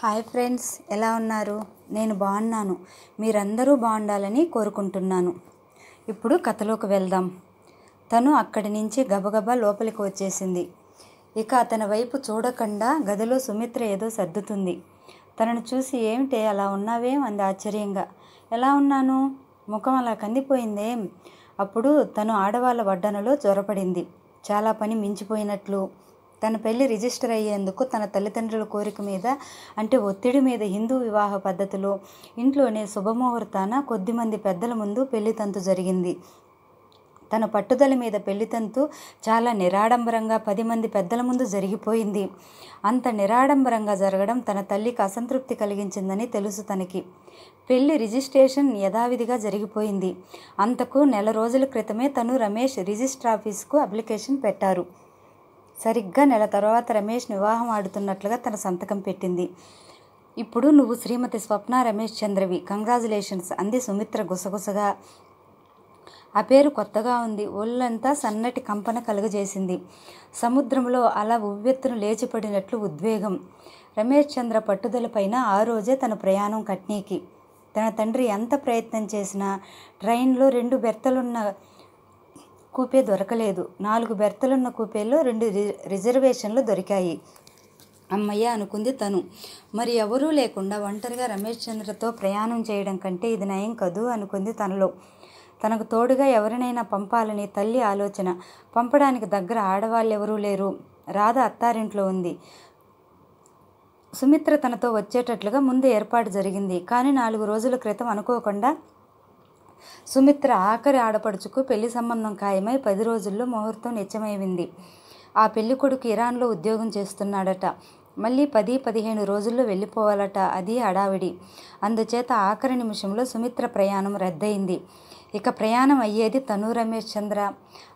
hi friends ఎలా ఉన్నారు నేను బాగున్నాను మీరందరూ బాగుండాలని కోరుకుంటున్నాను ఇప్పుడు కథలోకి వెళ్దాం తను అక్కడి నుంచి గబగబా లోపలికి వచ్చేసింది ఇక అతని వైపు చూడకుండా గదిలో సుమిత్ర ఏదో సర్దుతుంది తనను చూసి ఏమిటే అలా ఉన్నావేం అంది ఆశ్చర్యంగా ఎలా ఉన్నాను ముఖం అలా కందిపోయిందేం అప్పుడు తను ఆడవాళ్ళ వడ్డనలో చొరపడింది చాలా పని మించిపోయినట్లు తన పెళ్లి రిజిస్టర్ అయ్యేందుకు తన తల్లిదండ్రుల కోరిక మీద అంటే ఒత్తిడి మీద హిందూ వివాహ పద్ధతిలో ఇంట్లోనే శుభముహూర్తాన కొద్దిమంది పెద్దల ముందు పెళ్లితంతు జరిగింది తన పట్టుదల మీద పెళ్లితంతు చాలా నిరాడంబరంగా పది మంది పెద్దల ముందు జరిగిపోయింది అంత నిరాడంబరంగా జరగడం తన తల్లికి అసంతృప్తి కలిగించిందని తెలుసు తనకి పెళ్లి రిజిస్ట్రేషన్ యథావిధిగా జరిగిపోయింది అంతకు నెల రోజుల క్రితమే తను రమేష్ రిజిస్టర్ ఆఫీస్కు అప్లికేషన్ పెట్టారు సరిగ్గా నెల తర్వాత రమేష్ వివాహం ఆడుతున్నట్లుగా తన సంతకం పెట్టింది ఇప్పుడు నువ్వు శ్రీమతి స్వప్న రమేష్ చంద్రవి కంగ్రాచులేషన్స్ అంది సుమిత్ర గుసగుసగా ఆ పేరు కొత్తగా ఉంది ఒళ్ళంతా సన్నటి కంపన కలుగజేసింది సముద్రంలో అలా ఉవ్వెత్తును లేచిపడినట్లు ఉద్వేగం రమేష్ చంద్ర పట్టుదలపైన ఆ రోజే తన ప్రయాణం కట్నీకి తన తండ్రి ఎంత ప్రయత్నం చేసినా ట్రైన్లో రెండు బెర్తలున్న కూపే దొరకలేదు నాలుగు బెర్తలున్న కూపేల్లో రెండు రిజర్వేషన్లు దొరికాయి అమ్మయ్య అనుకుంది తను మరి ఎవరూ లేకుండా ఒంటరిగా రమేష్ చంద్రతో ప్రయాణం చేయడం కంటే ఇది నయం కదూ అనుకుంది తనలో తనకు తోడుగా ఎవరినైనా పంపాలని తల్లి ఆలోచన పంపడానికి దగ్గర ఆడవాళ్ళు ఎవరూ లేరు రాధ అత్తారింట్లో ఉంది సుమిత్ర తనతో వచ్చేటట్లుగా ముందు ఏర్పాటు జరిగింది కానీ నాలుగు రోజుల క్రితం అనుకోకుండా సుమిత్ర ఆఖరి ఆడపడుచుకు పెళ్లి సంబంధం ఖాయమై పది రోజుల్లో ముహూర్తం నిత్యమైంది ఆ పెళ్ళికొడుకు ఇరాన్లో ఉద్యోగం చేస్తున్నాడట మళ్ళీ పది పదిహేను రోజుల్లో వెళ్ళిపోవాలట అది హడావిడి అందుచేత ఆఖరి నిమిషంలో సుమిత్ర ప్రయాణం రద్దయింది ఇక ప్రయాణం అయ్యేది తను రమేష్ చంద్ర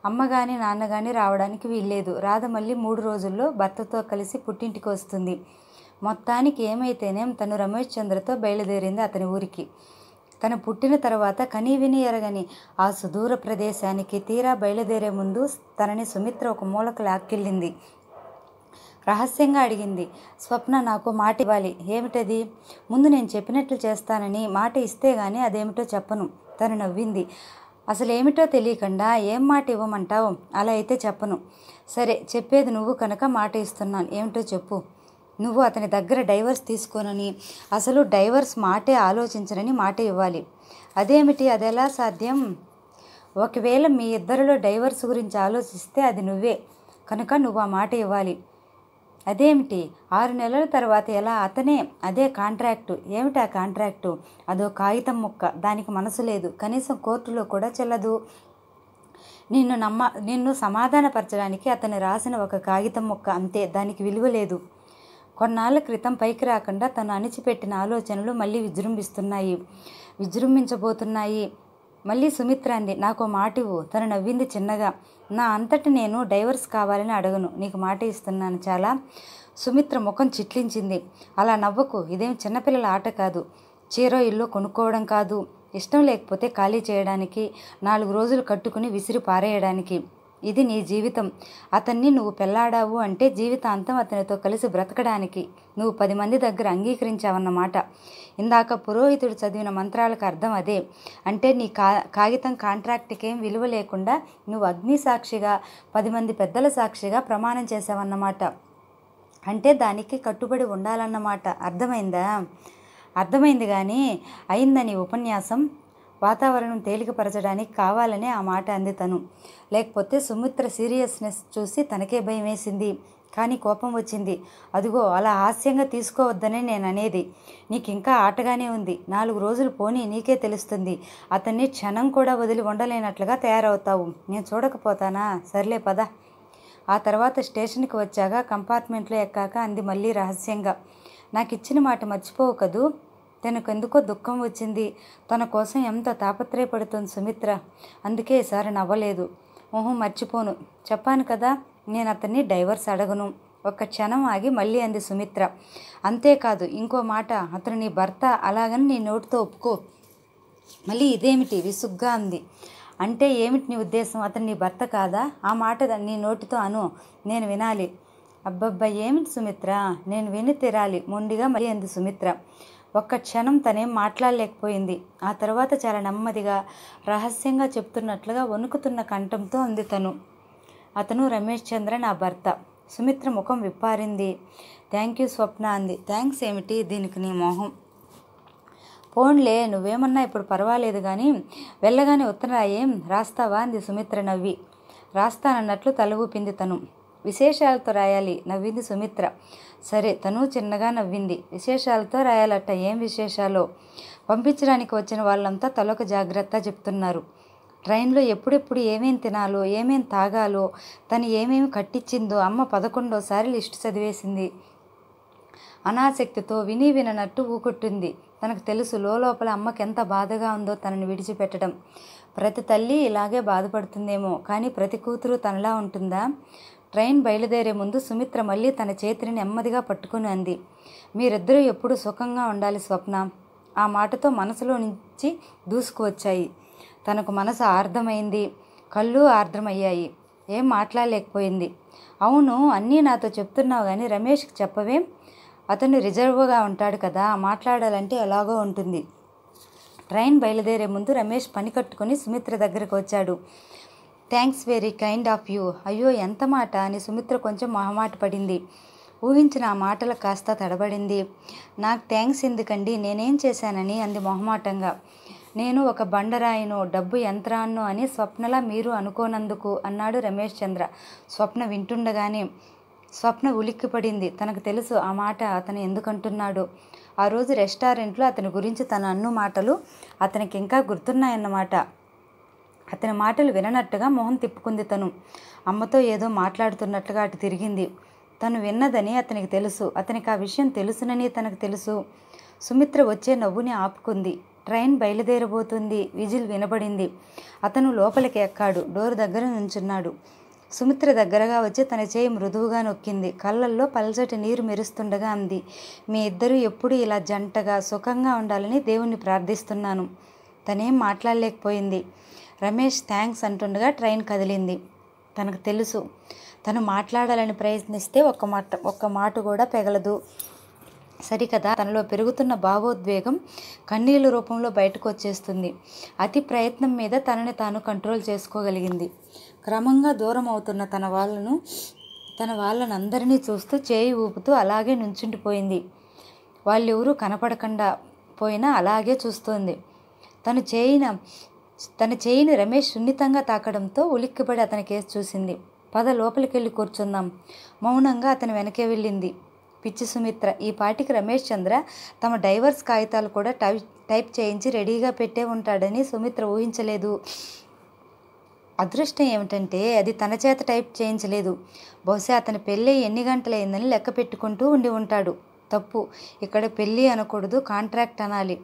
అమ్మగాని నాన్నగాని నాన్న కానీ రావడానికి వీల్లేదు రాధ మళ్ళీ మూడు రోజుల్లో భర్తతో కలిసి పుట్టింటికి వస్తుంది మొత్తానికి ఏమైతేనేం తను రమేష్ చంద్రతో బయలుదేరింది అతని ఊరికి తను పుట్టిన తర్వాత కనీవిని ఎరగని ఆ సుదూర ప్రదేశానికి తీరా బయలుదేరే ముందు తనని సుమిత్ర ఒక మూలకు లాక్కెళ్ళింది రహస్యంగా అడిగింది స్వప్న నాకు మాట ఇవ్వాలి ఏమిటది ముందు నేను చెప్పినట్లు చేస్తానని మాట ఇస్తే గానీ అదేమిటో చెప్పను తను నవ్వింది అసలు ఏమిటో తెలియకుండా ఏం మాట ఇవ్వమంటావు అలా అయితే చెప్పను సరే చెప్పేది నువ్వు కనుక మాట ఇస్తున్నాను ఏమిటో చెప్పు నువ్వు అతని దగ్గర డైవర్స్ తీసుకోనని అసలు డైవర్స్ మాటే ఆలోచించనని మాట ఇవ్వాలి అదేమిటి అది ఎలా సాధ్యం ఒకవేళ మీ ఇద్దరిలో డైవర్స్ గురించి ఆలోచిస్తే అది నువ్వే కనుక నువ్వు ఆ మాట ఇవ్వాలి అదేమిటి ఆరు నెలల తర్వాత ఎలా అతనే అదే కాంట్రాక్టు ఏమిటి ఆ కాంట్రాక్టు అదో కాగితం ముక్క దానికి మనసు లేదు కనీసం కోర్టులో కూడా చెల్లదు నిన్ను నమ్మ నిన్ను సమాధానపరచడానికి అతను రాసిన ఒక కాగితం ముక్క అంతే దానికి విలువ లేదు కొన్నాళ్ళ క్రితం పైకి రాకుండా తను అణిచిపెట్టిన ఆలోచనలు మళ్ళీ విజృంభిస్తున్నాయి విజృంభించబోతున్నాయి మళ్ళీ సుమిత్ర అంది నాకు మాటివు తను నవ్వింది చిన్నగా నా అంతటి నేను డైవర్స్ కావాలని అడగను నీకు మాట ఇస్తున్నాను చాలా సుమిత్ర ముఖం చిట్లించింది అలా నవ్వకు ఇదేం చిన్నపిల్లల ఆట కాదు చీరో ఇల్లు కొనుక్కోవడం కాదు ఇష్టం లేకపోతే ఖాళీ చేయడానికి నాలుగు రోజులు కట్టుకుని విసిరి పారేయడానికి ఇది నీ జీవితం అతన్ని నువ్వు పెళ్ళాడావు అంటే జీవితాంతం అతనితో కలిసి బ్రతకడానికి నువ్వు పది మంది దగ్గర అంగీకరించావన్నమాట ఇందాక పురోహితుడు చదివిన మంత్రాలకు అర్థం అదే అంటే నీ కా కాగితం కాంట్రాక్ట్కేం విలువ లేకుండా నువ్వు అగ్ని సాక్షిగా పది మంది పెద్దల సాక్షిగా ప్రమాణం చేసావన్నమాట అంటే దానికి కట్టుబడి ఉండాలన్నమాట అర్థమైందా అర్థమైంది కానీ అయిందని ఉపన్యాసం వాతావరణం తేలికపరచడానికి కావాలని ఆ మాట అంది తను లేకపోతే సుమిత్ర సీరియస్నెస్ చూసి తనకే భయం వేసింది కానీ కోపం వచ్చింది అదిగో అలా హాస్యంగా తీసుకోవద్దనే నేను అనేది నీకు ఇంకా ఆటగానే ఉంది నాలుగు రోజులు పోనీ నీకే తెలుస్తుంది అతన్ని క్షణం కూడా వదిలి ఉండలేనట్లుగా తయారవుతావు నేను చూడకపోతానా సర్లే పద ఆ తర్వాత స్టేషన్కి వచ్చాక కంపార్ట్మెంట్లో ఎక్కాక అంది మళ్ళీ రహస్యంగా నాకు ఇచ్చిన మాట మర్చిపోవు కదూ తనకెందుకో దుఃఖం వచ్చింది తన కోసం ఎంత తాపత్రయపడుతుంది సుమిత్ర అందుకే ఈసారి నవ్వలేదు ఓహో మర్చిపోను చెప్పాను కదా నేను అతన్ని డైవర్స్ అడగను ఒక క్షణం ఆగి మళ్ళీ అంది సుమిత్ర అంతేకాదు ఇంకో మాట అతను నీ భర్త అలాగని నీ నోటితో ఒప్పుకో మళ్ళీ ఇదేమిటి విసుగ్గా అంది అంటే ఏమిటి నీ ఉద్దేశం అతను నీ భర్త కాదా ఆ మాట నీ నోటితో అను నేను వినాలి అబ్బబ్బా ఏమిటి సుమిత్ర నేను విని తిరాలి మొండిగా మళ్ళీ అంది సుమిత్ర ఒక్క క్షణం తనే మాట్లాడలేకపోయింది ఆ తర్వాత చాలా నెమ్మదిగా రహస్యంగా చెప్తున్నట్లుగా వణుకుతున్న కంఠంతో అంది తను అతను రమేష్ చంద్ర నా భర్త సుమిత్ర ముఖం విప్పారింది థ్యాంక్ యూ స్వప్న అంది థ్యాంక్స్ ఏమిటి దీనికి నీ మోహం పోన్లే నువ్వేమన్నా ఇప్పుడు పర్వాలేదు కానీ వెళ్ళగానే ఉత్తరాయేం రాస్తావా అంది సుమిత్ర నవ్వి రాస్తానన్నట్లు తల ఊపింది తను విశేషాలతో రాయాలి నవ్వింది సుమిత్ర సరే తను చిన్నగా నవ్వింది విశేషాలతో రాయాలట ఏం విశేషాలో పంపించడానికి వచ్చిన వాళ్ళంతా తలొక జాగ్రత్త చెప్తున్నారు ట్రైన్లో ఎప్పుడెప్పుడు ఏమేం తినాలో ఏమేం తాగాలో తను ఏమేమి కట్టించిందో అమ్మ పదకొండోసారి లిస్టు చదివేసింది అనాసక్తితో విని విననట్టు ఊకొట్టింది తనకు తెలుసు లోపల అమ్మకి ఎంత బాధగా ఉందో తనని విడిచిపెట్టడం ప్రతి తల్లి ఇలాగే బాధపడుతుందేమో కానీ ప్రతి కూతురు తనలా ఉంటుందా ట్రైన్ బయలుదేరే ముందు సుమిత్ర మళ్ళీ తన చేతిని నెమ్మదిగా పట్టుకుని అంది మీరిద్దరూ ఎప్పుడూ సుఖంగా ఉండాలి స్వప్న ఆ మాటతో మనసులో నుంచి దూసుకువచ్చాయి తనకు మనసు ఆర్ధమైంది కళ్ళు ఆర్ద్రమయ్యాయి ఏం మాట్లాడలేకపోయింది అవును అన్నీ నాతో చెప్తున్నావు కానీ రమేష్కి చెప్పవేం అతను రిజర్వ్గా ఉంటాడు కదా మాట్లాడాలంటే ఎలాగో ఉంటుంది ట్రైన్ బయలుదేరే ముందు రమేష్ పని కట్టుకుని సుమిత్ర దగ్గరకు వచ్చాడు thanks very kind of you అయ్యో ఎంత మాట అని సుమిత్ర కొంచెం మొహమాట పడింది ఊహించిన ఆ మాటలు కాస్త తడబడింది నాకు థ్యాంక్స్ ఎందుకండి నేనేం చేశానని అంది మొహమాటంగా నేను ఒక బండరాయిను డబ్బు యంత్రాన్నో అని స్వప్నలా మీరు అనుకోనందుకు అన్నాడు రమేష్ చంద్ర స్వప్న వింటుండగానే స్వప్న ఉలిక్కిపడింది తనకు తెలుసు ఆ మాట అతను ఎందుకంటున్నాడు ఆ రోజు రెస్టారెంట్లో అతని గురించి తన అన్ను మాటలు అతనికి ఇంకా గుర్తున్నాయన్నమాట అతని మాటలు విననట్టుగా మొహం తిప్పుకుంది తను అమ్మతో ఏదో మాట్లాడుతున్నట్లుగా అటు తిరిగింది తను విన్నదని అతనికి తెలుసు అతనికి ఆ విషయం తెలుసునని తనకు తెలుసు సుమిత్ర వచ్చే నవ్వుని ఆపుకుంది ట్రైన్ బయలుదేరబోతుంది విజిల్ వినబడింది అతను లోపలికి ఎక్కాడు డోర్ దగ్గర నుంచున్నాడు సుమిత్ర దగ్గరగా వచ్చి తన చేయి మృదువుగా నొక్కింది కళ్ళల్లో పల్చటి నీరు మెరుస్తుండగా అంది మీ ఇద్దరూ ఎప్పుడు ఇలా జంటగా సుఖంగా ఉండాలని దేవుణ్ణి ప్రార్థిస్తున్నాను తనేం మాట్లాడలేకపోయింది రమేష్ థ్యాంక్స్ అంటుండగా ట్రైన్ కదిలింది తనకు తెలుసు తను మాట్లాడాలని ప్రయత్నిస్తే ఒక్క మాట ఒక్క మాట కూడా పెగలదు సరికదా తనలో పెరుగుతున్న భావోద్వేగం కన్నీళ్ళ రూపంలో బయటకు వచ్చేస్తుంది అతి ప్రయత్నం మీద తనని తాను కంట్రోల్ చేసుకోగలిగింది క్రమంగా దూరం అవుతున్న తన వాళ్ళను తన వాళ్ళనందరినీ చూస్తూ చేయి ఊపుతూ అలాగే నుంచుండిపోయింది వాళ్ళెవరూ కనపడకుండా పోయినా అలాగే చూస్తోంది తను చేయిన తన చేయిని రమేష్ సున్నితంగా తాకడంతో ఉలిక్కిపడి అతని కేసు చూసింది పద లోపలికెళ్ళి కూర్చుందాం మౌనంగా అతని వెనకే వెళ్ళింది పిచ్చి సుమిత్ర ఈ పాటికి రమేష్ చంద్ర తమ డైవర్స్ కాగితాలు కూడా టైప్ టైప్ చేయించి రెడీగా పెట్టే ఉంటాడని సుమిత్ర ఊహించలేదు అదృష్టం ఏమిటంటే అది తన చేత టైప్ చేయించలేదు బహుశా అతని పెళ్ళి ఎన్ని గంటలైందని లెక్క పెట్టుకుంటూ ఉండి ఉంటాడు తప్పు ఇక్కడ పెళ్ళి అనకూడదు కాంట్రాక్ట్ అనాలి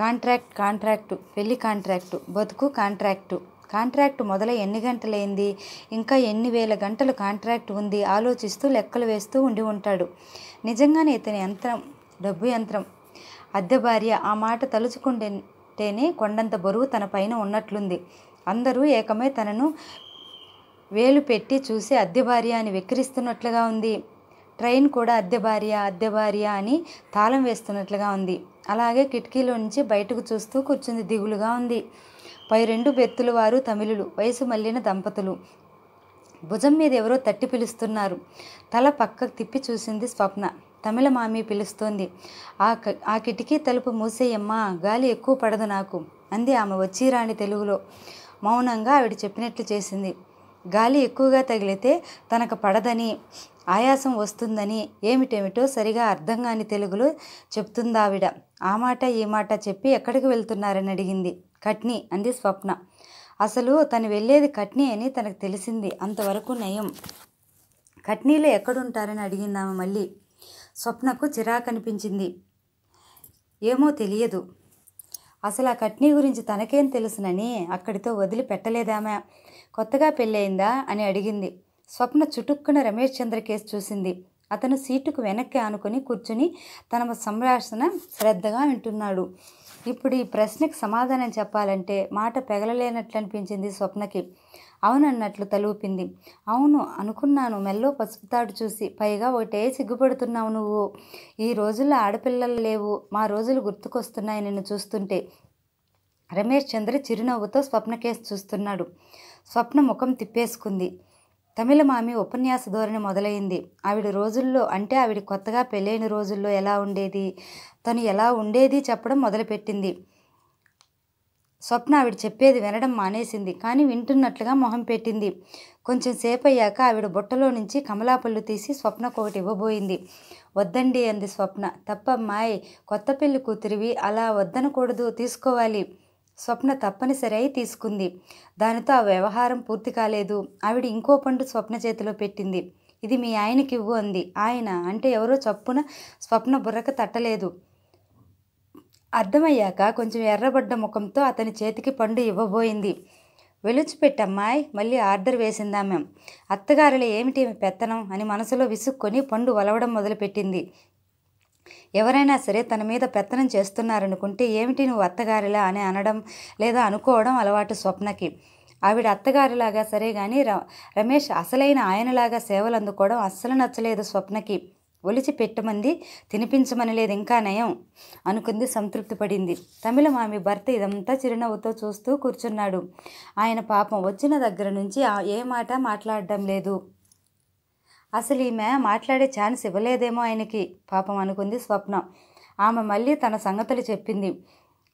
కాంట్రాక్ట్ కాంట్రాక్టు పెళ్లి కాంట్రాక్టు బతుకు కాంట్రాక్టు కాంట్రాక్టు మొదల ఎన్ని గంటలైంది ఇంకా ఎన్ని వేల గంటలు కాంట్రాక్ట్ ఉంది ఆలోచిస్తూ లెక్కలు వేస్తూ ఉండి ఉంటాడు నిజంగానే ఇతని యంత్రం డబ్బు యంత్రం అద్దె భార్య ఆ మాట తలుచుకుంటేనే కొండంత బరువు తన పైన ఉన్నట్లుంది అందరూ ఏకమై తనను వేలు పెట్టి చూసి అద్దె భార్య అని వెక్కిరిస్తున్నట్లుగా ఉంది ట్రైన్ కూడా అద్దె భార్య అద్దె భార్య అని తాళం వేస్తున్నట్లుగా ఉంది అలాగే కిటికీలో నుంచి బయటకు చూస్తూ కూర్చుంది దిగులుగా ఉంది పై రెండు బెత్తులు వారు తమిళులు వయసు మళ్ళిన దంపతులు భుజం మీద ఎవరో తట్టి పిలుస్తున్నారు తల పక్కకు తిప్పి చూసింది స్వప్న తమిళ మామి పిలుస్తోంది ఆ ఆ కిటికీ తలుపు మూసేయమ్మా గాలి ఎక్కువ పడదు నాకు అంది ఆమె వచ్చి రాని తెలుగులో మౌనంగా ఆవిడ చెప్పినట్లు చేసింది గాలి ఎక్కువగా తగిలితే తనకు పడదని ఆయాసం వస్తుందని ఏమిటేమిటో సరిగా అర్థం కాని తెలుగులో చెప్తుందావిడ ఆ మాట ఈ మాట చెప్పి ఎక్కడికి వెళ్తున్నారని అడిగింది కట్ని అంది స్వప్న అసలు తను వెళ్ళేది కట్ని అని తనకు తెలిసింది అంతవరకు నయం కట్నీలో ఎక్కడుంటారని అడిగిందామె మళ్ళీ స్వప్నకు చిరాకనిపించింది ఏమో తెలియదు అసలు ఆ కట్నీ గురించి తనకేం తెలుసునని అక్కడితో వదిలిపెట్టలేదామా కొత్తగా పెళ్ళయిందా అని అడిగింది స్వప్న చుటుక్కున రమేష్ చంద్ర కేసు చూసింది అతను సీటుకు వెనక్కి ఆనుకొని కూర్చుని తన సంభాషణ శ్రద్ధగా వింటున్నాడు ఇప్పుడు ఈ ప్రశ్నకు సమాధానం చెప్పాలంటే మాట పెగలలేనట్లు అనిపించింది స్వప్నకి అవునన్నట్లు తలూపింది అవును అనుకున్నాను మెల్లో పసుపుతాడు చూసి పైగా ఒకటే సిగ్గుపడుతున్నావు నువ్వు ఈ రోజుల్లో ఆడపిల్లలు లేవు మా రోజులు గుర్తుకొస్తున్నాయి నిన్ను చూస్తుంటే రమేష్ చంద్ర చిరునవ్వుతో స్వప్న కేసు చూస్తున్నాడు స్వప్న ముఖం తిప్పేసుకుంది తమిళ మామి ఉపన్యాస ధోరణి మొదలైంది ఆవిడ రోజుల్లో అంటే ఆవిడ కొత్తగా పెళ్ళైన రోజుల్లో ఎలా ఉండేది తను ఎలా ఉండేది చెప్పడం మొదలుపెట్టింది స్వప్న ఆవిడ చెప్పేది వినడం మానేసింది కానీ వింటున్నట్లుగా మొహం పెట్టింది కొంచెం సేపు అయ్యాక ఆవిడ బుట్టలో నుంచి కమలా పళ్ళు తీసి స్వప్నకు ఒకటి ఇవ్వబోయింది వద్దండి అంది స్వప్న మాయ్ కొత్త పెళ్లి కూతురివి అలా వద్దనకూడదు తీసుకోవాలి స్వప్న తప్పనిసరి అయి తీసుకుంది దానితో ఆ వ్యవహారం పూర్తి కాలేదు ఆవిడ ఇంకో పండు స్వప్న చేతిలో పెట్టింది ఇది మీ ఆయనకి ఇవ్వు అంది ఆయన అంటే ఎవరో చప్పున స్వప్న బుర్రక తట్టలేదు అర్థమయ్యాక కొంచెం ఎర్రబడ్డ ముఖంతో అతని చేతికి పండు ఇవ్వబోయింది వెలుచిపెట్టమ్మాయ్ మళ్ళీ ఆర్డర్ వేసిందా మేం అత్తగారులు ఏమిటి పెత్తనం అని మనసులో విసుక్కొని పండు వలవడం మొదలుపెట్టింది ఎవరైనా సరే తన మీద పెత్తనం చేస్తున్నారనుకుంటే ఏమిటి నువ్వు అత్తగారిలా అని అనడం లేదా అనుకోవడం అలవాటు స్వప్నకి ఆవిడ అత్తగారిలాగా సరే కానీ రమేష్ అసలైన ఆయనలాగా సేవలు అందుకోవడం అస్సలు నచ్చలేదు స్వప్నకి ఒలిచి పెట్టమంది తినిపించమని లేదు ఇంకా నయం అనుకుంది సంతృప్తి పడింది తమిళ మామి భర్త ఇదంతా చిరునవ్వుతో చూస్తూ కూర్చున్నాడు ఆయన పాపం వచ్చిన దగ్గర నుంచి ఏ మాట మాట్లాడడం లేదు అసలు ఈమె మాట్లాడే ఛాన్స్ ఇవ్వలేదేమో ఆయనకి పాపం అనుకుంది స్వప్న ఆమె మళ్ళీ తన సంగతులు చెప్పింది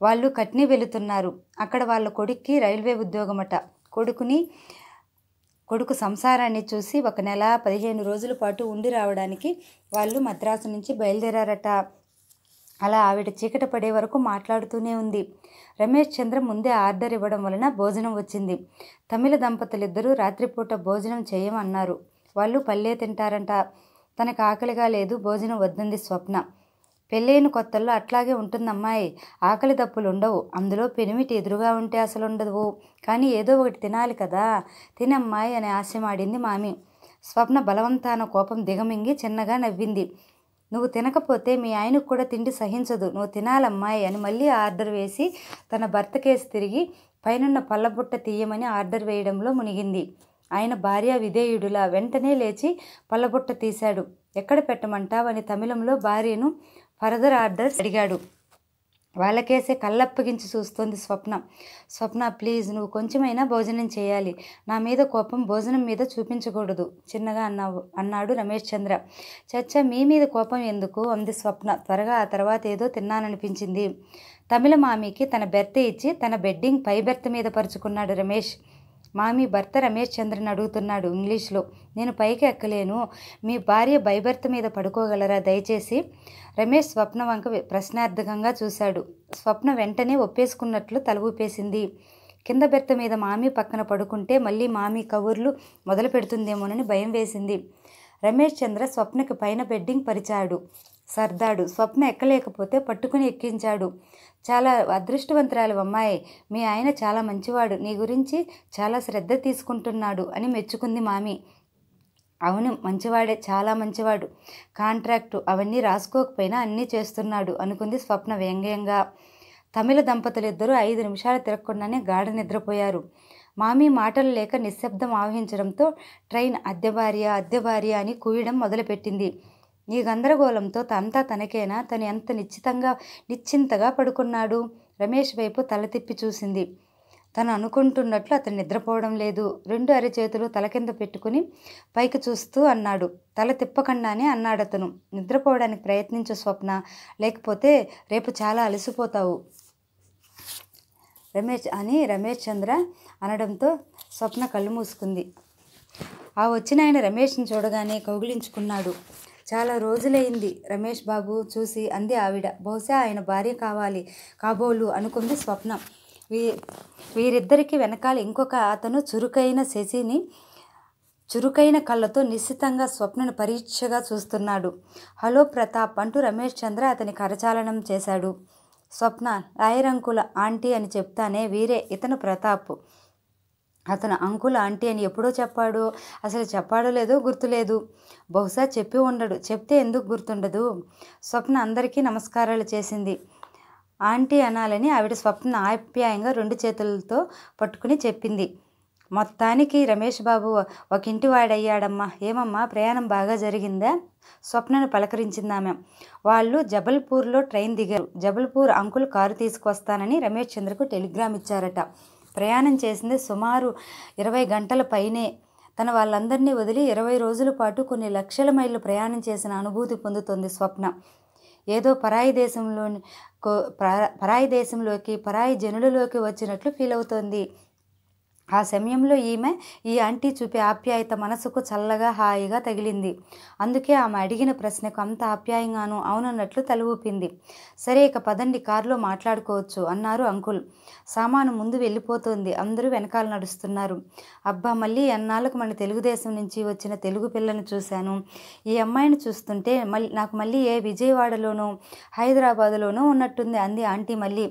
వాళ్ళు కట్నీ వెళుతున్నారు అక్కడ వాళ్ళ కొడుక్కి రైల్వే ఉద్యోగమట కొడుకుని కొడుకు సంసారాన్ని చూసి ఒక నెల పదిహేను రోజుల పాటు ఉండి రావడానికి వాళ్ళు మద్రాసు నుంచి బయలుదేరారట అలా ఆవిడ చీకట పడే వరకు మాట్లాడుతూనే ఉంది రమేష్ చంద్ర ముందే ఆర్డర్ ఇవ్వడం వలన భోజనం వచ్చింది తమిళ దంపతులిద్దరూ రాత్రిపూట భోజనం చేయమన్నారు వాళ్ళు పల్లె తింటారంట తనకు ఆకలిగా లేదు భోజనం వద్దంది స్వప్న పెళ్ళైన కొత్తల్లో అట్లాగే ఉంటుందమ్మాయి ఆకలి దప్పులు ఉండవు అందులో పెనిమిటి ఎదురుగా ఉంటే అసలు ఉండదు కానీ ఏదో ఒకటి తినాలి కదా తినమ్మాయి అని ఆశమాడింది మామి స్వప్న బలవంతాన కోపం దిగమింగి చిన్నగా నవ్వింది నువ్వు తినకపోతే మీ ఆయనకు కూడా తిండి సహించదు నువ్వు తినాలమ్మాయి అని మళ్ళీ ఆర్డర్ వేసి తన భర్త కేసు తిరిగి పైనున్న పళ్ళబుట్ట తీయమని ఆర్డర్ వేయడంలో మునిగింది ఆయన భార్య విధేయుడులా వెంటనే లేచి పళ్ళబుట్ట తీశాడు ఎక్కడ పెట్టమంటావని తమిళంలో భార్యను ఫర్దర్ ఆర్డర్స్ అడిగాడు వాళ్ళకేసే కళ్ళప్పగించి చూస్తోంది స్వప్న స్వప్న ప్లీజ్ నువ్వు కొంచెమైనా భోజనం చేయాలి నా మీద కోపం భోజనం మీద చూపించకూడదు చిన్నగా అన్నావు అన్నాడు రమేష్ చంద్ర చచ్చ మీ మీద కోపం ఎందుకు అంది స్వప్న త్వరగా ఆ తర్వాత ఏదో తిన్నాననిపించింది తమిళ మామీకి తన బెర్త ఇచ్చి తన బెడ్డింగ్ పై బెర్త మీద పరుచుకున్నాడు రమేష్ మామీ భర్త రమేష్ చంద్రని అడుగుతున్నాడు ఇంగ్లీష్లో నేను పైకి ఎక్కలేను మీ భార్య భయభర్త మీద పడుకోగలరా దయచేసి రమేష్ స్వప్న వంక ప్రశ్నార్థకంగా చూశాడు స్వప్న వెంటనే ఒప్పేసుకున్నట్లు తల కింద బెర్త మీద మామీ పక్కన పడుకుంటే మళ్ళీ మామీ కబుర్లు మొదలు పెడుతుందేమోనని భయం వేసింది రమేష్ చంద్ర స్వప్నకి పైన బెడ్డింగ్ పరిచాడు సర్దాడు స్వప్న ఎక్కలేకపోతే పట్టుకుని ఎక్కించాడు చాలా అదృష్టవంతురాలు అమ్మాయి మీ ఆయన చాలా మంచివాడు నీ గురించి చాలా శ్రద్ధ తీసుకుంటున్నాడు అని మెచ్చుకుంది మామి అవును మంచివాడే చాలా మంచివాడు కాంట్రాక్టు అవన్నీ రాసుకోకపోయినా అన్నీ చేస్తున్నాడు అనుకుంది స్వప్న వ్యంగ్యంగా తమిళ దంపతులు ఇద్దరు ఐదు నిమిషాలు తిరగకుండానే గాఢ నిద్రపోయారు మామీ మాటలు లేక నిశ్శబ్దం ఆవహించడంతో ట్రైన్ అద్దె భార్య అద్దె భార్య అని కూయడం మొదలుపెట్టింది నీ గందరగోళంతో తంతా తనకేనా తను ఎంత నిశ్చితంగా నిశ్చింతగా పడుకున్నాడు రమేష్ వైపు తల తిప్పి చూసింది తను అనుకుంటున్నట్లు అతను నిద్రపోవడం లేదు రెండు అరచేతులు తల కింద పెట్టుకుని పైకి చూస్తూ అన్నాడు తల తిప్పకుండానే అన్నాడు అతను నిద్రపోవడానికి ప్రయత్నించు స్వప్న లేకపోతే రేపు చాలా అలసిపోతావు రమేష్ అని రమేష్ చంద్ర అనడంతో స్వప్న కళ్ళు మూసుకుంది ఆ వచ్చిన ఆయన రమేష్ని చూడగానే కౌగిలించుకున్నాడు చాలా రోజులైంది రమేష్ బాబు చూసి అంది ఆవిడ బహుశా ఆయన భార్య కావాలి కాబోలు అనుకుంది స్వప్నం వీ వీరిద్దరికి వెనకాల ఇంకొక అతను చురుకైన శశిని చురుకైన కళ్ళతో నిశ్చితంగా స్వప్నను పరీక్షగా చూస్తున్నాడు హలో ప్రతాప్ అంటూ రమేష్ చంద్ర అతని కరచాలనం చేశాడు స్వప్న రాయరంకుల ఆంటీ అని చెప్తానే వీరే ఇతను ప్రతాప్ అతను అంకుల్ ఆంటీ అని ఎప్పుడో చెప్పాడు అసలు చెప్పాడో లేదో గుర్తులేదు బహుశా చెప్పి ఉండడు చెప్తే ఎందుకు గుర్తుండదు స్వప్న అందరికీ నమస్కారాలు చేసింది ఆంటీ అనాలని ఆవిడ స్వప్న ఆప్యాయంగా రెండు చేతులతో పట్టుకుని చెప్పింది మొత్తానికి రమేష్ బాబు ఒక ఇంటి వాడయ్యాడమ్మా ఏమమ్మా ప్రయాణం బాగా జరిగిందా స్వప్నను పలకరించిందామె వాళ్ళు జబల్పూర్లో ట్రైన్ దిగారు జబల్పూర్ అంకుల్ కారు తీసుకొస్తానని రమేష్ చంద్రకు టెలిగ్రామ్ ఇచ్చారట ప్రయాణం చేసింది సుమారు ఇరవై గంటల పైనే తన వాళ్ళందరినీ వదిలి ఇరవై రోజుల పాటు కొన్ని లక్షల మైళ్ళు ప్రయాణం చేసిన అనుభూతి పొందుతుంది స్వప్న ఏదో పరాయి దేశంలోని పరాయి దేశంలోకి పరాయి జనులలోకి వచ్చినట్లు ఫీల్ అవుతోంది ఆ సమయంలో ఈమె ఈ ఆంటీ చూపే ఆప్యాయత మనసుకు చల్లగా హాయిగా తగిలింది అందుకే ఆమె అడిగిన ప్రశ్నకు అంత ఆప్యాయంగాను అవునన్నట్లు ఊపింది సరే ఇక పదండి కారులో మాట్లాడుకోవచ్చు అన్నారు అంకుల్ సామాను ముందు వెళ్ళిపోతుంది అందరూ వెనకాల నడుస్తున్నారు అబ్బా మళ్ళీ ఎన్నాళ్ళకు మన తెలుగుదేశం నుంచి వచ్చిన తెలుగు పిల్లను చూశాను ఈ అమ్మాయిని చూస్తుంటే మళ్ళీ నాకు మళ్ళీ ఏ విజయవాడలోనో హైదరాబాదులోనో ఉన్నట్టుంది అంది ఆంటీ మళ్ళీ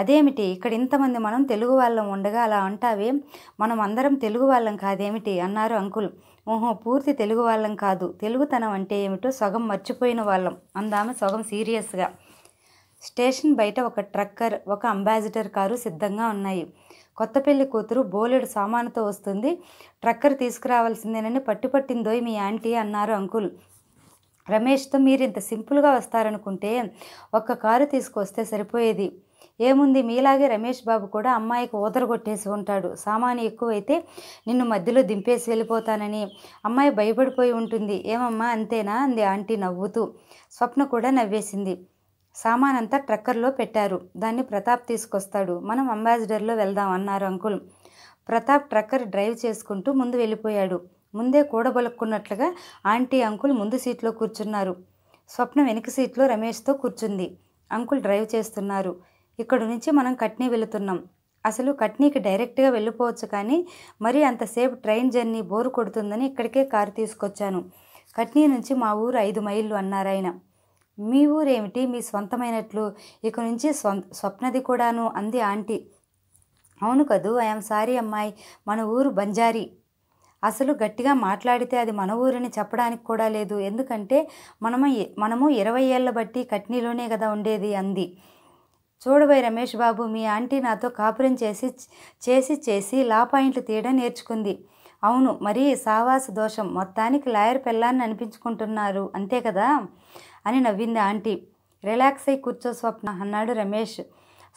అదేమిటి ఇక్కడ ఇంతమంది మనం తెలుగు వాళ్ళం ఉండగా అలా అంటావే మనం అందరం తెలుగు వాళ్ళం కాదేమిటి అన్నారు అంకుల్ ఓహో పూర్తి తెలుగు వాళ్ళం కాదు తెలుగుతనం అంటే ఏమిటో సగం మర్చిపోయిన వాళ్ళం అందామె సగం సీరియస్గా స్టేషన్ బయట ఒక ట్రక్కర్ ఒక అంబాసిడర్ కారు సిద్ధంగా ఉన్నాయి కొత్త పెళ్లి కూతురు బోలెడు సామానుతో వస్తుంది ట్రక్కర్ తీసుకురావాల్సిందేనని పట్టుపట్టిందోయ్ మీ యాంటీ అన్నారు అంకుల్ రమేష్తో మీరు ఇంత సింపుల్గా వస్తారనుకుంటే ఒక్క కారు తీసుకొస్తే సరిపోయేది ఏముంది మీలాగే రమేష్ బాబు కూడా అమ్మాయికి కొట్టేసి ఉంటాడు సామాను ఎక్కువైతే నిన్ను మధ్యలో దింపేసి వెళ్ళిపోతానని అమ్మాయి భయపడిపోయి ఉంటుంది ఏమమ్మా అంతేనా అంది ఆంటీ నవ్వుతూ స్వప్న కూడా నవ్వేసింది సామానంతా ట్రక్కర్లో పెట్టారు దాన్ని ప్రతాప్ తీసుకొస్తాడు మనం అంబాసిడర్లో వెళ్దాం అన్నారు అంకుల్ ప్రతాప్ ట్రక్కర్ డ్రైవ్ చేసుకుంటూ ముందు వెళ్ళిపోయాడు ముందే కూడబలుక్కున్నట్లుగా ఆంటీ అంకుల్ ముందు సీట్లో కూర్చున్నారు స్వప్న వెనుక సీట్లో రమేష్తో కూర్చుంది అంకుల్ డ్రైవ్ చేస్తున్నారు ఇక్కడ నుంచి మనం కట్నీ వెళుతున్నాం అసలు కట్నీకి డైరెక్ట్గా వెళ్ళిపోవచ్చు కానీ మరీ అంతసేపు ట్రైన్ జర్నీ బోరు కొడుతుందని ఇక్కడికే కారు తీసుకొచ్చాను కట్నీ నుంచి మా ఊరు ఐదు మైళ్ళు అన్నారాయన మీ ఊరేమిటి మీ స్వంతమైనట్లు ఇక నుంచి స్వప్నది కూడాను అంది ఆంటీ అవును కదూ ఐఎమ్ సారీ అమ్మాయి మన ఊరు బంజారీ అసలు గట్టిగా మాట్లాడితే అది మన ఊరిని చెప్పడానికి కూడా లేదు ఎందుకంటే మనము మనము ఇరవై ఏళ్ళ బట్టి కట్నీలోనే కదా ఉండేది అంది చూడబోయి రమేష్ బాబు మీ ఆంటీ నాతో కాపురం చేసి చేసి చేసి లా పాయింట్లు తీయడం నేర్చుకుంది అవును మరి సావాస దోషం మొత్తానికి లాయర్ పెళ్ళాన్ని అనిపించుకుంటున్నారు అంతే కదా అని నవ్వింది ఆంటీ రిలాక్స్ అయి కూర్చో స్వప్న అన్నాడు రమేష్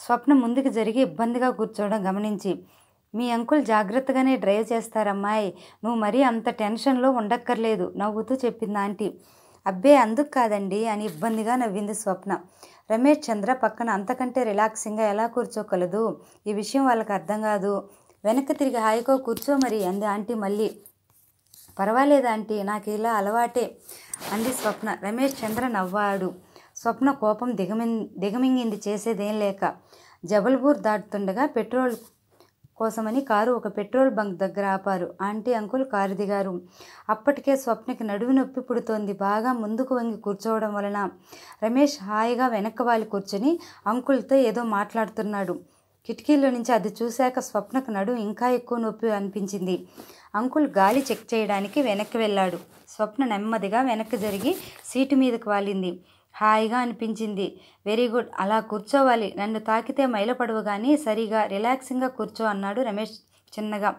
స్వప్న ముందుకు జరిగి ఇబ్బందిగా కూర్చోవడం గమనించి మీ అంకుల్ జాగ్రత్తగానే డ్రైవ్ చేస్తారమ్మాయి నువ్వు మరీ అంత టెన్షన్లో ఉండక్కర్లేదు నవ్వుతూ చెప్పింది ఆంటీ అబ్బే అందుకు కాదండి అని ఇబ్బందిగా నవ్వింది స్వప్న రమేష్ చంద్ర పక్కన అంతకంటే రిలాక్సింగ్గా ఎలా కూర్చోగలదు ఈ విషయం వాళ్ళకి అర్థం కాదు వెనక్కి తిరిగి హాయికో కూర్చో మరి అంది ఆంటీ మళ్ళీ పర్వాలేదు ఆంటీ నాకు ఇలా అలవాటే అంది స్వప్న రమేష్ చంద్ర నవ్వాడు స్వప్న కోపం దిగమి దిగమింగింది చేసేదేం లేక జబల్పూర్ దాటుతుండగా పెట్రోల్ కోసమని కారు ఒక పెట్రోల్ బంక్ దగ్గర ఆపారు ఆంటీ అంకుల్ కారు దిగారు అప్పటికే స్వప్నకి నడువి నొప్పి పుడుతోంది బాగా ముందుకు వంగి కూర్చోవడం వలన రమేష్ హాయిగా వెనక్క వాలి కూర్చొని అంకుల్తో ఏదో మాట్లాడుతున్నాడు కిటికీలో నుంచి అది చూశాక స్వప్నకు నడు ఇంకా ఎక్కువ నొప్పి అనిపించింది అంకుల్ గాలి చెక్ చేయడానికి వెనక్కి వెళ్ళాడు స్వప్న నెమ్మదిగా వెనక్కి జరిగి సీటు మీదకు వాలింది హాయిగా అనిపించింది వెరీ గుడ్ అలా కూర్చోవాలి నన్ను తాకితే మైలపడవు కానీ సరిగా రిలాక్సింగ్గా కూర్చో అన్నాడు రమేష్ చిన్నగా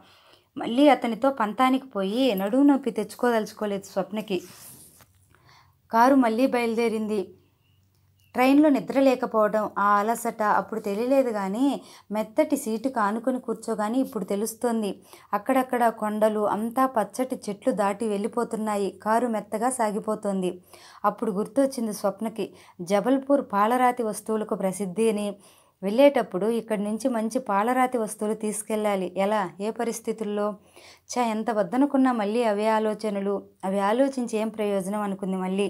మళ్ళీ అతనితో పంతానికి పోయి నడుము నొప్పి తెచ్చుకోదలుచుకోలేదు స్వప్నకి కారు మళ్ళీ బయలుదేరింది ట్రైన్లో నిద్ర లేకపోవడం ఆ అలసట అప్పుడు తెలియలేదు కానీ మెత్తటి సీటు కానుకొని కూర్చోగాని ఇప్పుడు తెలుస్తోంది అక్కడక్కడ కొండలు అంతా పచ్చటి చెట్లు దాటి వెళ్ళిపోతున్నాయి కారు మెత్తగా సాగిపోతోంది అప్పుడు గుర్తొచ్చింది స్వప్నకి జబల్పూర్ పాలరాతి వస్తువులకు ప్రసిద్ధిని వెళ్ళేటప్పుడు ఇక్కడి నుంచి మంచి పాలరాతి వస్తువులు తీసుకెళ్ళాలి ఎలా ఏ పరిస్థితుల్లో చా ఎంత వద్దనుకున్నా మళ్ళీ అవే ఆలోచనలు అవి ఆలోచించి ఏం ప్రయోజనం అనుకుంది మళ్ళీ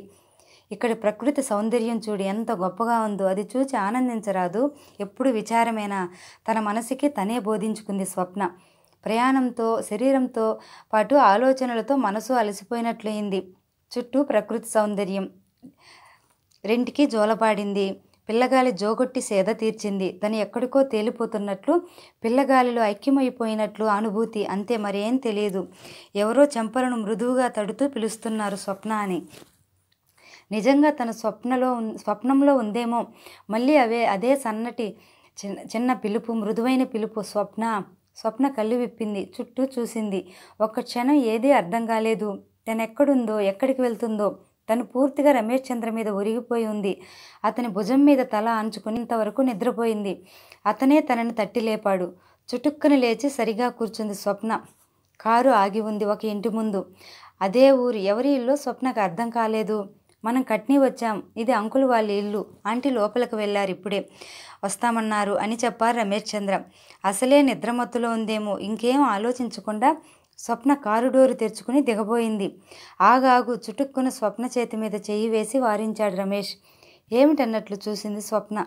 ఇక్కడ ప్రకృతి సౌందర్యం చూడు ఎంత గొప్పగా ఉందో అది చూచి ఆనందించరాదు ఎప్పుడు విచారమైన తన మనసుకి తనే బోధించుకుంది స్వప్న ప్రయాణంతో శరీరంతో పాటు ఆలోచనలతో మనసు అలసిపోయినట్లయింది చుట్టూ ప్రకృతి సౌందర్యం రెంటికి జోలపాడింది పిల్లగాలి జోగొట్టి సేద తీర్చింది తను ఎక్కడికో తేలిపోతున్నట్లు పిల్లగాలిలో ఐక్యమైపోయినట్లు అనుభూతి అంతే మరేం తెలియదు ఎవరో చెంపలను మృదువుగా తడుతూ పిలుస్తున్నారు స్వప్న అని నిజంగా తన స్వప్నలో స్వప్నంలో ఉందేమో మళ్ళీ అవే అదే సన్నటి చిన్న చిన్న పిలుపు మృదువైన పిలుపు స్వప్న స్వప్న కళ్ళు విప్పింది చుట్టూ చూసింది ఒక్క క్షణం ఏదీ అర్థం కాలేదు తను ఎక్కడుందో ఎక్కడికి వెళ్తుందో తను పూర్తిగా రమేష్ చంద్ర మీద ఒరిగిపోయి ఉంది అతని భుజం మీద తల అంచుకునేంతవరకు నిద్రపోయింది అతనే తనని తట్టి లేపాడు చుటుక్కున లేచి సరిగా కూర్చుంది స్వప్న కారు ఆగి ఉంది ఒక ఇంటి ముందు అదే ఊరు ఎవరి ఇల్లో స్వప్నకు అర్థం కాలేదు మనం కట్నీ వచ్చాం ఇది అంకుల్ వాళ్ళ ఇల్లు ఆంటీ లోపలికి వెళ్ళారు ఇప్పుడే వస్తామన్నారు అని చెప్పారు రమేష్ చంద్ర అసలే నిద్రమత్తులో ఉందేమో ఇంకేం ఆలోచించకుండా స్వప్న కారు డోరు తెరుచుకుని దిగబోయింది ఆగాగు చుటుక్కున స్వప్న చేతి మీద చెయ్యి వేసి వారించాడు రమేష్ ఏమిటన్నట్లు చూసింది స్వప్న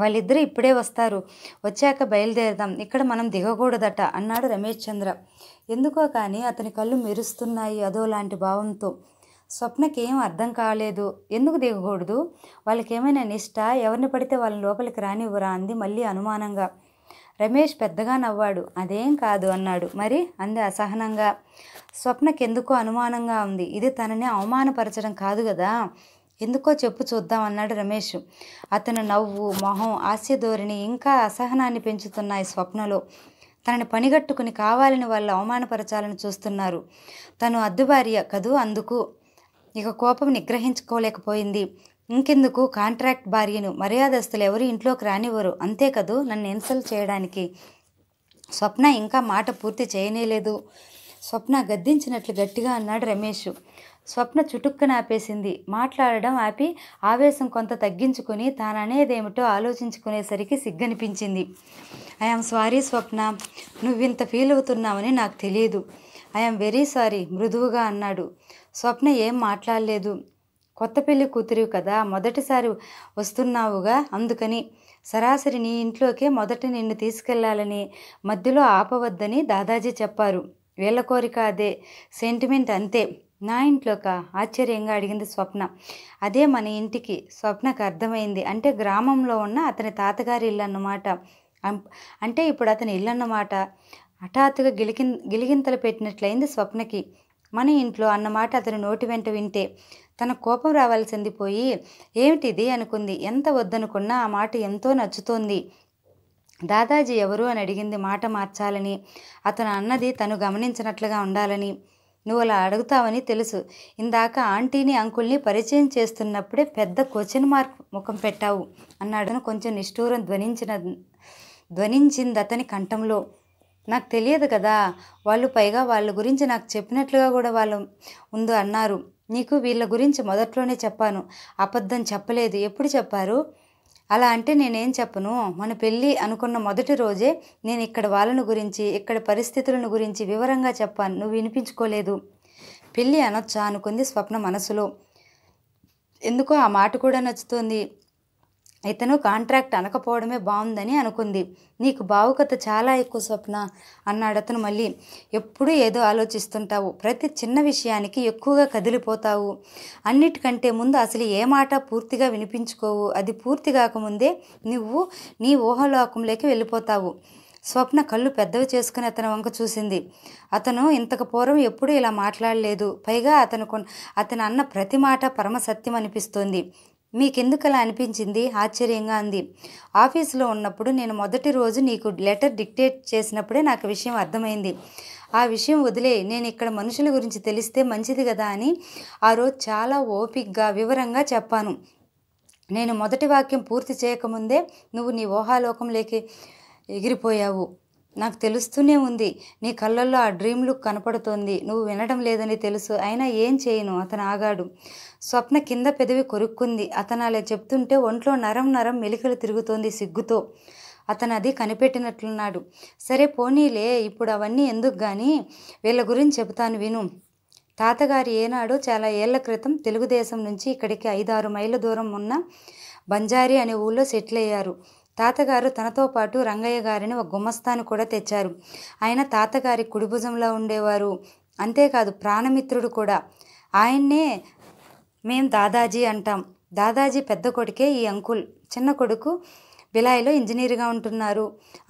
వాళ్ళిద్దరూ ఇప్పుడే వస్తారు వచ్చాక బయలుదేరదాం ఇక్కడ మనం దిగకూడదట అన్నాడు రమేష్ చంద్ర ఎందుకో కానీ అతని కళ్ళు మెరుస్తున్నాయి అదోలాంటి భావంతో స్వప్నకి ఏం అర్థం కాలేదు ఎందుకు దిగకూడదు వాళ్ళకి ఏమైనా నిష్ట ఎవరిని పడితే వాళ్ళ లోపలికి రానివ్వరా అంది మళ్ళీ అనుమానంగా రమేష్ పెద్దగా నవ్వాడు అదేం కాదు అన్నాడు మరి అంది అసహనంగా స్వప్నకెందుకో అనుమానంగా ఉంది ఇది తనని అవమానపరచడం కాదు కదా ఎందుకో చెప్పు చూద్దాం అన్నాడు రమేష్ అతను నవ్వు మొహం హాస్య ధోరణి ఇంకా అసహనాన్ని పెంచుతున్నాయి స్వప్నలో తనని పనిగట్టుకుని కావాలని వాళ్ళు అవమానపరచాలని చూస్తున్నారు తను భార్య కదూ అందుకు ఇక కోపం నిగ్రహించుకోలేకపోయింది ఇంకెందుకు కాంట్రాక్ట్ భార్యను మర్యాదస్తులు ఎవరు ఇంట్లోకి రానివ్వరు కదూ నన్ను ఇన్సల్ట్ చేయడానికి స్వప్న ఇంకా మాట పూర్తి చేయనేలేదు స్వప్న గద్దించినట్లు గట్టిగా అన్నాడు రమేష్ స్వప్న చుటుక్కన ఆపేసింది మాట్లాడడం ఆపి ఆవేశం కొంత తగ్గించుకుని తాననేదేమిటో ఆలోచించుకునేసరికి సిగ్గనిపించింది ఐఎమ్ సారీ స్వప్న నువ్వింత ఫీల్ అవుతున్నావని నాకు తెలియదు ఐఎమ్ వెరీ సారీ మృదువుగా అన్నాడు స్వప్న ఏం మాట్లాడలేదు కొత్త పెళ్లి కూతురు కదా మొదటిసారి వస్తున్నావుగా అందుకని సరాసరి నీ ఇంట్లోకే మొదట నిన్ను తీసుకెళ్లాలని మధ్యలో ఆపవద్దని దాదాజీ చెప్పారు వీళ్ళ కోరిక అదే సెంటిమెంట్ అంతే నా ఇంట్లోక ఆశ్చర్యంగా అడిగింది స్వప్న అదే మన ఇంటికి స్వప్నకు అర్థమైంది అంటే గ్రామంలో ఉన్న అతని తాతగారి ఇల్లు అన్నమాట అంటే ఇప్పుడు అతని ఇల్లు అన్నమాట హఠాత్తుగా గిలికి గిలిగింతలు పెట్టినట్లయింది స్వప్నకి మన ఇంట్లో అన్నమాట అతని నోటి వెంట వింటే తన కోపం రావాల్సింది పోయి ఏమిటిది అనుకుంది ఎంత వద్దనుకున్నా ఆ మాట ఎంతో నచ్చుతోంది దాదాజీ ఎవరు అని అడిగింది మాట మార్చాలని అతను అన్నది తను గమనించినట్లుగా ఉండాలని నువ్వు అలా అడుగుతావని తెలుసు ఇందాక ఆంటీని అంకుల్ని పరిచయం చేస్తున్నప్పుడే పెద్ద క్వశ్చన్ మార్క్ ముఖం పెట్టావు అన్నాడు కొంచెం నిష్ఠూరం ధ్వనించిన ధ్వనించింది అతని కంఠంలో నాకు తెలియదు కదా వాళ్ళు పైగా వాళ్ళ గురించి నాకు చెప్పినట్లుగా కూడా వాళ్ళు ఉందో అన్నారు నీకు వీళ్ళ గురించి మొదట్లోనే చెప్పాను అబద్ధం చెప్పలేదు ఎప్పుడు చెప్పారు అలా అంటే నేనేం చెప్పను మన పెళ్ళి అనుకున్న మొదటి రోజే నేను ఇక్కడ వాళ్ళను గురించి ఇక్కడ పరిస్థితులను గురించి వివరంగా చెప్పాను నువ్వు వినిపించుకోలేదు పెళ్ళి అనొచ్చా అనుకుంది స్వప్న మనసులో ఎందుకో ఆ మాట కూడా నచ్చుతోంది ఇతను కాంట్రాక్ట్ అనకపోవడమే బాగుందని అనుకుంది నీకు భావుకత చాలా ఎక్కువ స్వప్న అన్నాడు అతను మళ్ళీ ఎప్పుడూ ఏదో ఆలోచిస్తుంటావు ప్రతి చిన్న విషయానికి ఎక్కువగా కదిలిపోతావు అన్నిటికంటే ముందు అసలు ఏ మాట పూర్తిగా వినిపించుకోవు అది పూర్తి కాకముందే నువ్వు నీ ఊహలోకంలోకి వెళ్ళిపోతావు స్వప్న కళ్ళు పెద్దవి చేసుకుని అతను వంక చూసింది అతను ఇంతకు పూర్వం ఎప్పుడూ ఇలా మాట్లాడలేదు పైగా అతను అతను అన్న ప్రతి మాట పరమసత్యం అనిపిస్తోంది మీకెందుకలా అనిపించింది ఆశ్చర్యంగా అంది ఆఫీసులో ఉన్నప్పుడు నేను మొదటి రోజు నీకు లెటర్ డిక్టేట్ చేసినప్పుడే నాకు విషయం అర్థమైంది ఆ విషయం వదిలే నేను ఇక్కడ మనుషుల గురించి తెలిస్తే మంచిది కదా అని ఆ రోజు చాలా ఓపిక్గా వివరంగా చెప్పాను నేను మొదటి వాక్యం పూర్తి చేయకముందే నువ్వు నీ ఊహాలోకంలోకి ఎగిరిపోయావు నాకు తెలుస్తూనే ఉంది నీ కళ్ళల్లో ఆ డ్రీమ్ లుక్ కనపడుతోంది నువ్వు వినడం లేదని తెలుసు అయినా ఏం చేయను అతను ఆగాడు స్వప్న కింద పెదవి కొరుక్కుంది అతను అలా చెప్తుంటే ఒంట్లో నరం నరం మెలికలు తిరుగుతోంది సిగ్గుతో అతను అది కనిపెట్టినట్లున్నాడు సరే పోనీలే ఇప్పుడు అవన్నీ ఎందుకు కానీ వీళ్ళ గురించి చెబుతాను విను తాతగారు ఏనాడో చాలా ఏళ్ల క్రితం తెలుగుదేశం నుంచి ఇక్కడికి ఐదారు మైళ్ళ దూరం ఉన్న బంజారి అనే ఊళ్ళో సెటిల్ అయ్యారు తాతగారు తనతో పాటు రంగయ్య గారిని ఒక గుమ్మస్తాను కూడా తెచ్చారు ఆయన తాతగారి కుడిభుజంలో ఉండేవారు అంతేకాదు ప్రాణమిత్రుడు కూడా ఆయన్నే మేం దాదాజీ అంటాం దాదాజీ పెద్ద కొడుకే ఈ అంకుల్ చిన్న కొడుకు బిలాయిలో ఇంజనీర్గా ఉంటున్నారు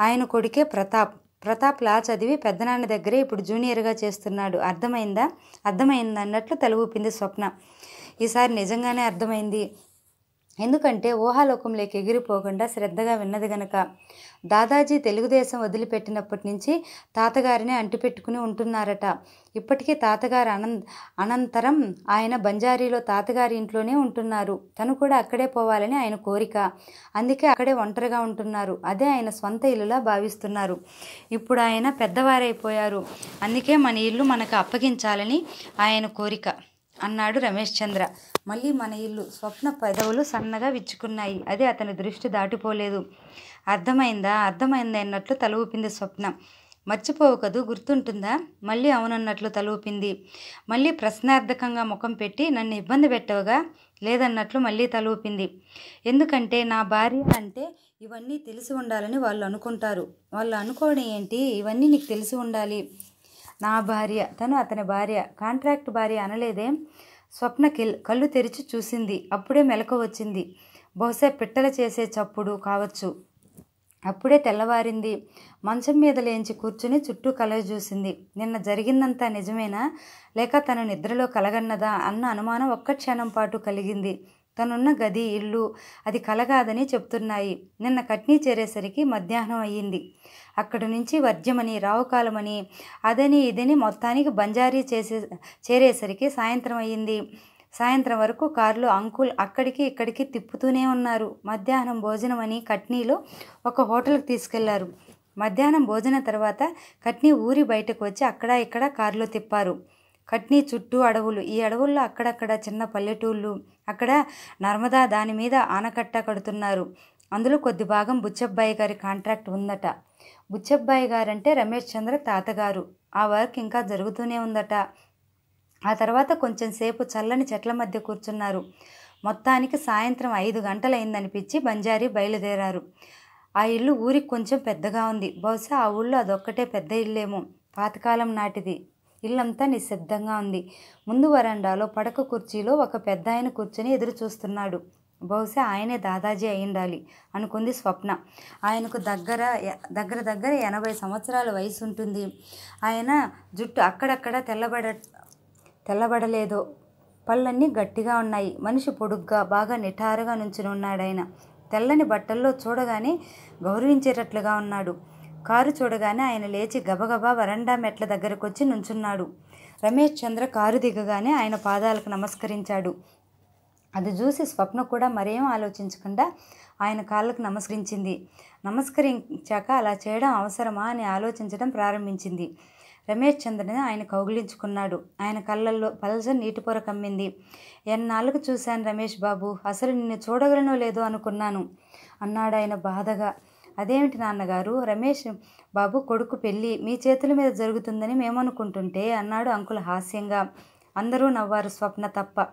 ఆయన కొడుకే ప్రతాప్ ప్రతాప్ లా చదివి పెద్దనాన్న దగ్గరే ఇప్పుడు జూనియర్గా చేస్తున్నాడు అర్థమైందా అర్థమైంది అన్నట్లు తల ఊపింది స్వప్న ఈసారి నిజంగానే అర్థమైంది ఎందుకంటే ఊహాలోకంలోకి ఎగిరిపోకుండా శ్రద్ధగా విన్నది గనక దాదాజీ తెలుగుదేశం వదిలిపెట్టినప్పటి నుంచి తాతగారిని అంటిపెట్టుకుని ఉంటున్నారట ఇప్పటికీ తాతగారు అనంత అనంతరం ఆయన బంజారీలో తాతగారి ఇంట్లోనే ఉంటున్నారు తను కూడా అక్కడే పోవాలని ఆయన కోరిక అందుకే అక్కడే ఒంటరిగా ఉంటున్నారు అదే ఆయన సొంత ఇల్లులా భావిస్తున్నారు ఇప్పుడు ఆయన పెద్దవారైపోయారు అందుకే మన ఇల్లు మనకు అప్పగించాలని ఆయన కోరిక అన్నాడు రమేష్ చంద్ర మళ్ళీ మన ఇల్లు స్వప్న పెదవులు సన్నగా విచ్చుకున్నాయి అది అతని దృష్టి దాటిపోలేదు అర్థమైందా అర్థమైంది అన్నట్లు తల ఊపింది స్వప్న మర్చిపోవకదు గుర్తుంటుందా మళ్ళీ అవునన్నట్లు తల ఊపింది మళ్ళీ ప్రశ్నార్థకంగా ముఖం పెట్టి నన్ను ఇబ్బంది పెట్టవగా లేదన్నట్లు మళ్ళీ తల ఊపింది ఎందుకంటే నా భార్య అంటే ఇవన్నీ తెలిసి ఉండాలని వాళ్ళు అనుకుంటారు వాళ్ళు అనుకోవడం ఏంటి ఇవన్నీ నీకు తెలిసి ఉండాలి నా భార్య తను అతని భార్య కాంట్రాక్ట్ భార్య అనలేదే స్వప్నకిల్ కళ్ళు తెరిచి చూసింది అప్పుడే మెలకు వచ్చింది బహుశా పిట్టలు చేసే చప్పుడు కావచ్చు అప్పుడే తెల్లవారింది మంచం మీద లేంచి కూర్చుని చుట్టూ కలగ చూసింది నిన్న జరిగిందంతా నిజమేనా లేక తను నిద్రలో కలగన్నదా అన్న అనుమానం ఒక్క క్షణం పాటు కలిగింది తనున్న గది ఇల్లు అది కలగాదని చెప్తున్నాయి నిన్న కట్నీ చేరేసరికి మధ్యాహ్నం అయ్యింది అక్కడి నుంచి వర్జ్యమని రావుకాలమని అదని ఇదని మొత్తానికి బంజారీ చేసే చేరేసరికి సాయంత్రం అయ్యింది సాయంత్రం వరకు కార్లు అంకుల్ అక్కడికి ఇక్కడికి తిప్పుతూనే ఉన్నారు మధ్యాహ్నం భోజనం అని కట్నీలో ఒక హోటల్కి తీసుకెళ్లారు మధ్యాహ్నం భోజనం తర్వాత కట్నీ ఊరి బయటకు వచ్చి అక్కడ ఇక్కడ కారులో తిప్పారు కట్నీ చుట్టూ అడవులు ఈ అడవుల్లో అక్కడక్కడ చిన్న పల్లెటూళ్ళు అక్కడ నర్మదా దాని మీద ఆనకట్ట కడుతున్నారు అందులో కొద్ది భాగం బుచ్చబ్బాయి గారి కాంట్రాక్ట్ ఉందట బుచ్చబ్బాయి గారంటే రమేష్ చంద్ర తాతగారు ఆ వర్క్ ఇంకా జరుగుతూనే ఉందట ఆ తర్వాత కొంచెం సేపు చల్లని చెట్ల మధ్య కూర్చున్నారు మొత్తానికి సాయంత్రం ఐదు గంటలైందనిపించి బంజారీ బయలుదేరారు ఆ ఇల్లు ఊరికి కొంచెం పెద్దగా ఉంది బహుశా ఆ ఊళ్ళో అదొక్కటే పెద్ద ఇల్లేమో పాతకాలం నాటిది ఇల్లంతా నిశ్శబ్దంగా ఉంది ముందు వరండాలో పడక కుర్చీలో ఒక పెద్ద ఆయన కూర్చొని ఎదురు చూస్తున్నాడు బహుశా ఆయనే దాదాజీ అయి ఉండాలి అనుకుంది స్వప్న ఆయనకు దగ్గర దగ్గర దగ్గర ఎనభై సంవత్సరాల వయసు ఉంటుంది ఆయన జుట్టు అక్కడక్కడ తెల్లబడ తెల్లబడలేదో పళ్ళన్నీ గట్టిగా ఉన్నాయి మనిషి పొడుగ్గా బాగా నిఠారుగా నుంచుని ఉన్నాడు ఆయన తెల్లని బట్టల్లో చూడగానే గౌరవించేటట్లుగా ఉన్నాడు కారు చూడగానే ఆయన లేచి గబగబా వరండా మెట్ల దగ్గరకు వచ్చి నుంచున్నాడు రమేష్ చంద్ర కారు దిగగానే ఆయన పాదాలకు నమస్కరించాడు అది చూసి స్వప్న కూడా మరేం ఆలోచించకుండా ఆయన కాళ్ళకు నమస్కరించింది నమస్కరించాక అలా చేయడం అవసరమా అని ఆలోచించడం ప్రారంభించింది రమేష్ చంద్రని ఆయన కౌగిలించుకున్నాడు ఆయన కళ్ళల్లో పలసని నీటి పొర కమ్మింది ఎన్నాళ్ళకు చూశాను రమేష్ బాబు అసలు నిన్ను చూడగలనో లేదో అనుకున్నాను అన్నాడు ఆయన బాధగా అదేమిటి నాన్నగారు రమేష్ బాబు కొడుకు పెళ్ళి మీ చేతుల మీద జరుగుతుందని మేమనుకుంటుంటే అన్నాడు అంకుల్ హాస్యంగా అందరూ నవ్వారు స్వప్న తప్ప